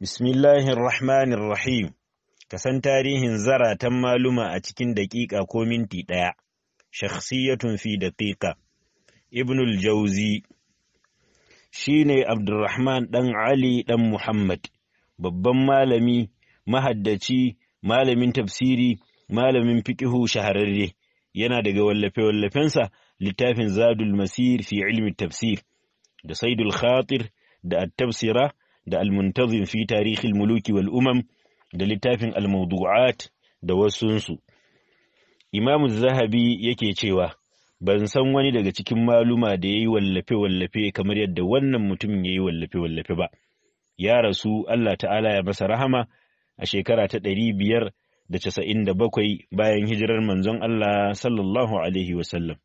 Bismillahir Rahmanir Rahim, ka san tarihin zaratan maluma a cikin daƙiƙa ko minti ɗaya, shakhsiyatun fi daƙiƙa. Ibnul Jauzi shi ne Abdurrahman ɗan Ali ɗan Muhammad, babban malami, mahaddaci, malamin tafsiri, malamin fiƙihu shahararre, yana daga wallafe-wallafensa littafin Zadul Masir fi ilmi tafsir, da Saidul Khatir da At-Tafsira. da almuntazin fi tarihil muluki wal umam da littafin almawdu'at da wasunsu imamu zahabi yake cewa ban san wani daga cikin maluma da ya yi wallafe-wallafe kamar yadda wannan mutum ya yi wallafe-wallafe ba ya rasu Allah ta'ala ya masa rahama a shekara ta ɗari biyar da casa'in da bakwai bayan hijirar manzon Allah sallallahu alaihi wasallam